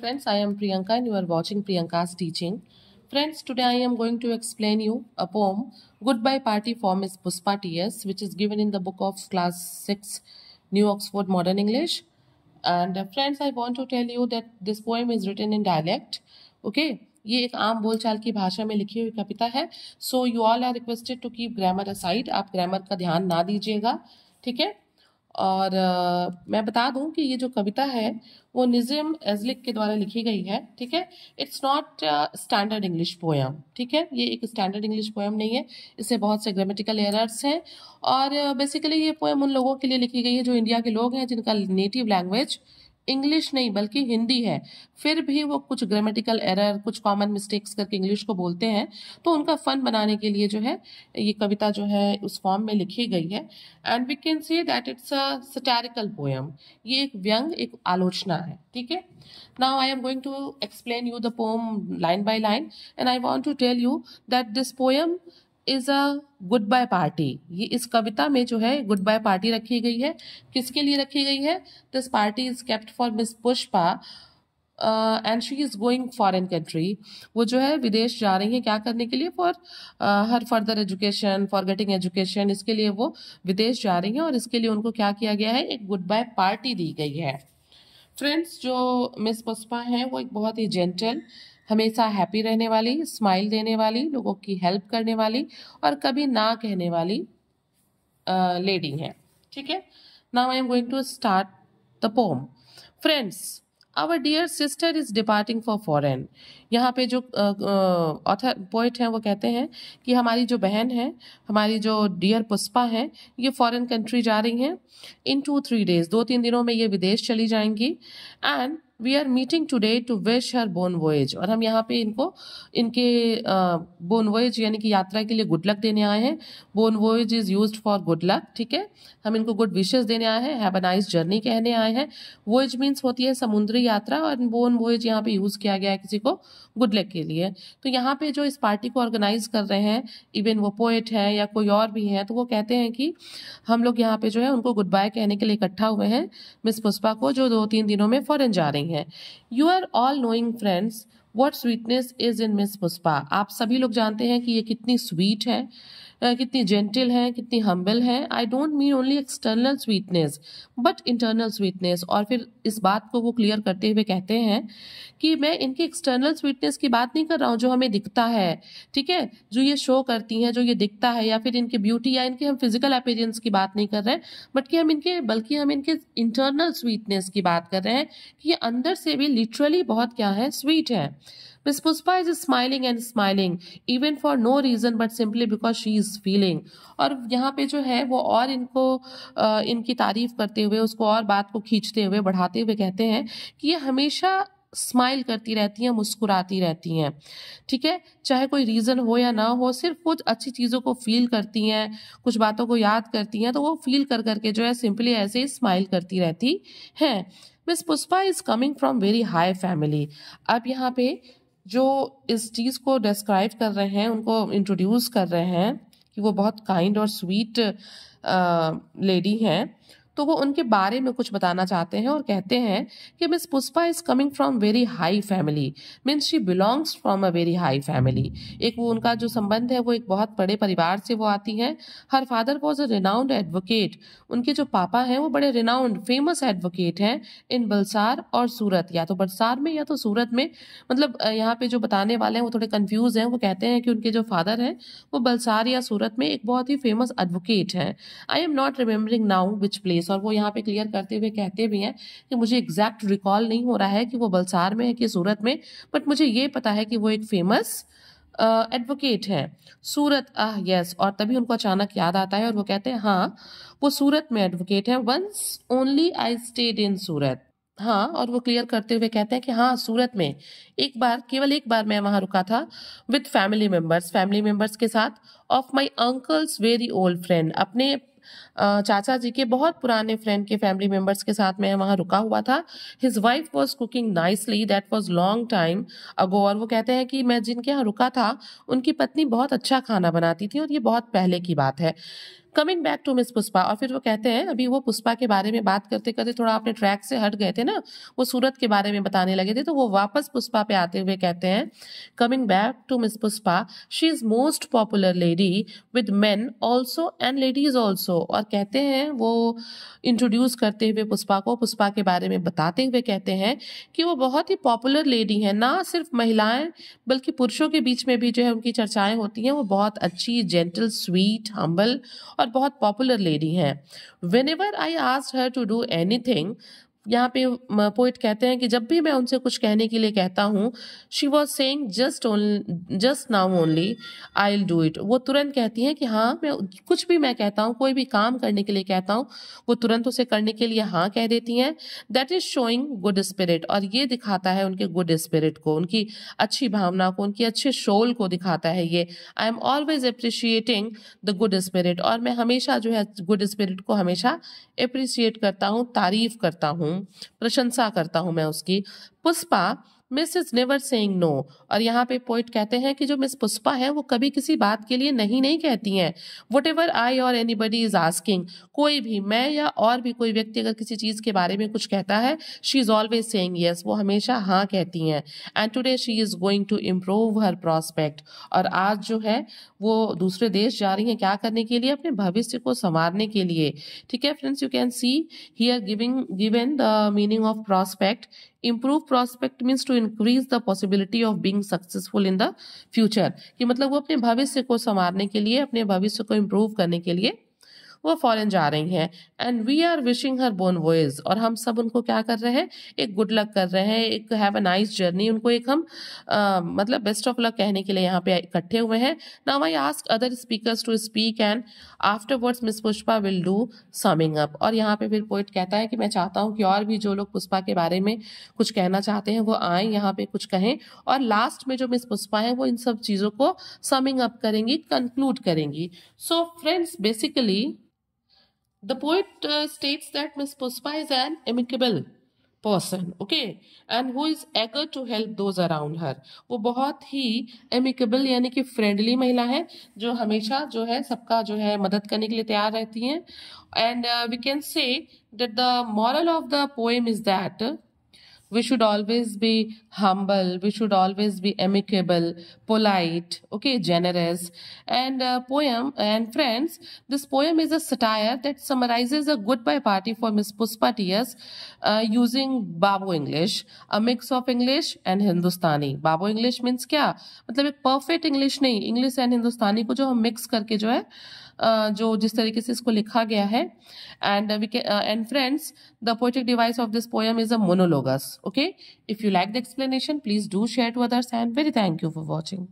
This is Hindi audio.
friends i am priyanka and you are watching priyanka's teaching friends today i am going to explain you a poem goodbye party form is puspa ts which is given in the book of class 6 new oxford modern english and uh, friends i want to tell you that this poem is written in dialect okay ये एक आम बोलचाल की भाषा में लिखी हुई कविता है so you all are requested to keep grammar aside आप ग्रामर का ध्यान ना दीजिएगा ठीक है और आ, मैं बता दूं कि ये जो कविता है वो निज़म एजलिक के द्वारा लिखी गई है ठीक है it's not standard English poem ठीक है ये एक स्टैंडर्ड इंग्लिश पोएम नहीं है इससे बहुत से ग्रामेटिकल एरर्स हैं और बेसिकली ये पोएम उन लोगों के लिए लिखी गई है जो इंडिया के लोग हैं जिनका नेटिव लैंग्वेज इंग्लिश नहीं बल्कि हिंदी है फिर भी वो कुछ ग्रामेटिकल एरर कुछ कॉमन मिस्टेक्स करके इंग्लिश को बोलते हैं तो उनका फन बनाने के लिए जो है ये कविता जो है उस फॉर्म में लिखी गई है and we can see that it's a satirical poem ये एक व्यंग एक आलोचना है ठीक है now I am going to explain you the poem line by line and I want to tell you that this poem is a goodbye party ये इस कविता में जो है गुड बाय पार्टी रखी गई है किसके लिए रखी गई है this party is kept for miss Pushpa and she is going foreign country वो जो है विदेश जा रही है क्या करने के लिए for her further education for getting education इसके लिए वो विदेश जा रही हैं और इसके लिए उनको क्या किया गया है एक गुड बाय पार्टी दी गई है फ्रेंड्स जो मिस पुष्पा हैं वो एक बहुत ही जेंटल हमेशा हैप्पी रहने वाली स्माइल देने वाली लोगों की हेल्प करने वाली और कभी ना कहने वाली लेडी हैं ठीक है now I am going to start the poem friends our dear sister is departing for foreign यहाँ पे जो ऑथर पोइट हैं वो कहते हैं कि हमारी जो बहन है हमारी जो डियर पुष्पा है ये फॉरेन कंट्री जा रही हैं इन टू थ्री डेज दो तीन दिनों में ये विदेश चली जाएंगी and we are meeting today to wish her bon voyage और हम यहाँ पे इनको इनके बोन वोएज यानी कि यात्रा के लिए गुड लक देने आए हैं bon voyage is use for good luck ठीक है हम इनको गुड विशेज देने आए हैं हैव अ नाइस जर्नी कहने आए हैं वोएज मीन्स होती है समुद्री यात्रा और बोन वोएज यहाँ पे यूज़ किया गया है किसी को गुड लक के लिए तो यहाँ पे जो इस पार्टी को ऑर्गेनाइज कर रहे हैं इवन वो पोएट है या कोई और भी है तो वो कहते हैं कि हम लोग यहाँ पे जो है उनको गुड बाय कहने के लिए इकट्ठा हुए हैं मिस पुष्पा को जो दो तीन दिनों में फॉरन जा रही है you are all knowing friends what sweetness is in miss Pushpa आप सभी लोग जानते हैं कि ये कितनी स्वीट है कितनी जेंटल है कितनी हम्बल है I don't mean only external sweetness but internal sweetness और फिर इस बात को वो क्लियर करते हुए कहते हैं कि मैं इनकी एक्सटर्नल स्वीटनेस की बात नहीं कर रहा हूँ जो हमें दिखता है ठीक है जो ये शो करती हैं जो ये दिखता है या फिर इनकी ब्यूटी या इनके हम फिजिकल अपेरेंस की बात नहीं कर रहे हैं बट कि हम इनके बल्कि हम इनके इंटरनल स्वीटनेस की बात कर रहे हैं कि ये अंदर से भी लिटरली बहुत क्या है स्वीट है Miss Puspa is smiling and smiling even for no reason but simply because she is feeling. और यहाँ पे जो है वो और इनको इनकी तारीफ करते हुए उसको और बात को खींचते हुए बढ़ाते हुए कहते हैं कि ये हमेशा स्माइल करती रहती हैं मुस्कुराती रहती हैं ठीक है चाहे कोई रीज़न हो या ना हो सिर्फ कुछ अच्छी चीज़ों को फील करती हैं कुछ बातों को याद करती हैं तो वो फील कर करके जो है सिंपली ऐसे ही स्माइल करती रहती हैं miss Pushpa is coming from very high family अब यहाँ पे जो इस चीज़ को डिस्क्राइब कर रहे हैं उनको इंट्रोड्यूस कर रहे हैं कि वो बहुत काइंड और स्वीट लेडी हैं तो वो उनके बारे में कुछ बताना चाहते हैं और कहते हैं कि miss Pushpa is coming from very high family means she belongs from a very high family एक वो उनका जो संबंध है वो एक बहुत बड़े परिवार से वो आती हैं her father was a renowned advocate उनके जो पापा हैं वो बड़े रिनाउंड फेमस एडवोकेट हैं इन बलसार और सूरत या तो बलसार में या तो सूरत में मतलब यहाँ पे जो बताने वाले हैं वो थोड़े कन्फ्यूज हैं वो कहते हैं कि उनके जो फादर हैं वो बलसार या सूरत में एक बहुत ही फेमस एडवोकेट हैं I am not remembering now which place case और वो यहाँ पे क्लियर करते हुए कहते भी हैं कि मुझे एग्जैक्ट रिकॉल नहीं हो रहा है कि वो बलसार में है कि सूरत में बट मुझे ये पता है कि वो एक फेमस एडवोकेट uh, है सूरत आह यस और तभी उनको अचानक याद आता है और वो कहते हैं हाँ वो सूरत में एडवोकेट है once only I stayed in Surat हाँ और वो क्लियर करते हुए कहते हैं कि हाँ सूरत में एक बार केवल एक बार मैं वहाँ रुका था with family members family members के साथ of my uncle's very old friend अपने चाचा जी के बहुत पुराने फ्रेंड के फैमिली मेम्बर्स के साथ मैं वहाँ रुका हुआ था his wife was cooking nicely that was long time ago और वो कहते हैं कि मैं जिनके यहाँ रुका था उनकी पत्नी बहुत अच्छा खाना बनाती थी और ये बहुत पहले की बात है coming back to miss Pushpa और फिर वो कहते हैं अभी वो पुष्पा के बारे में बात करते करते थोड़ा अपने ट्रैक से हट गए थे ना वो सूरत के बारे में बताने लगे थे तो वो वापस पुष्पा पे आते हुए कहते हैं coming back to miss Pushpa she is most popular lady with man also and ladies also और कहते हैं वो इंट्रोड्यूस करते हुए पुष्पा को पुष्पा के बारे में बताते हुए कहते हैं कि वो बहुत ही पॉपुलर लेडी हैं ना सिर्फ महिलाएं बल्कि पुरुषों के बीच में भी जो है उनकी चर्चाएं होती हैं वो बहुत अच्छी जेंटल स्वीट हम्बल और बहुत पॉपुलर लेडी हैं whenever I asked her to do anything यहाँ पे पोइट कहते हैं कि जब भी मैं उनसे कुछ कहने के लिए कहता हूँ she was saying just on just now only I will do it वो तुरंत कहती हैं कि हाँ मैं कुछ भी मैं कहता हूँ कोई भी काम करने के लिए कहता हूँ वो तुरंत उसे करने के लिए हाँ कह देती हैं that is showing good spirit और ये दिखाता है उनके गुड स्पिरिट को उनकी अच्छी भावना को उनकी अच्छे शोल को दिखाता है ये I am always appreciating the good spirit और मैं हमेशा जो है गुड स्पिरिट को हमेशा अप्रिशिएट करता हूँ तारीफ करता हूँ प्रशंसा करता हूँ मैं उसकी Pushpa miss is never saying no और यहाँ पे पोइट कहते हैं कि जो मिस पुष्पा है वो कभी किसी बात के लिए नहीं नहीं कहती हैं वट एवर आई और एनी बडी इज आस्किंग कोई भी मैं या और भी कोई व्यक्ति अगर किसी चीज़ के बारे में कुछ कहता है she is always saying yes वो हमेशा हाँ कहती हैं and today she is going to improve her prospect और आज जो है वो दूसरे देश जा रही हैं क्या करने के लिए अपने भविष्य को संवारने के लिए ठीक है friends you can see are giving given the meaning of prospect improve prospect means to increase the possibility of being successful in the future कि मतलब वो अपने भविष्य को संवारने के लिए अपने भविष्य को इम्प्रूव करने के लिए वो फॉरन जा रही हैं and we are wishing her bon voyage और हम सब उनको क्या कर रहे हैं एक गुड लक कर रहे हैं एक हैव अ नाइस जर्नी उनको एक हम आ, मतलब बेस्ट ऑफ लक कहने के लिए यहाँ पे इकट्ठे हुए हैं now I ask other speakers to speak and afterwards miss Pushpa will do something up और यहाँ पे फिर पोइट कहता है कि मैं चाहता हूँ कि और भी जो लोग पुष्पा के बारे में कुछ कहना चाहते हैं वो आए यहाँ पे कुछ कहें और लास्ट में जो मिस पुष्पा है वो इन सब चीज़ों को समिंग अप करेंगी कंक्लूड करेंगी so friends basically The poet uh, states that Miss Puspa is an amicable person okay and who is eager to help those around her वो बहुत ही एमिकेबल यानी कि फ्रेंडली महिला है जो हमेशा जो है सबका जो है मदद करने के लिए तैयार रहती हैं and we can say that the moral of the poem is that we should always be humble we should always be amicable polite okay generous and poem and friends this poem is a satire that summarise a goodbye party for miss Pushpa tears using babu English a mix of English and Hindustani babu English means क्या मतलब एक परफेक्ट इंग्लिश नहीं इंग्लिश एंड हिंदुस्तानी को जो हम मिक्स करके जो है uh, जो जिस तरीके से इसको लिखा गया है and and friends the poetic device of this poem is a monologous okay if you like the explanation please do share to others and very thank you for watching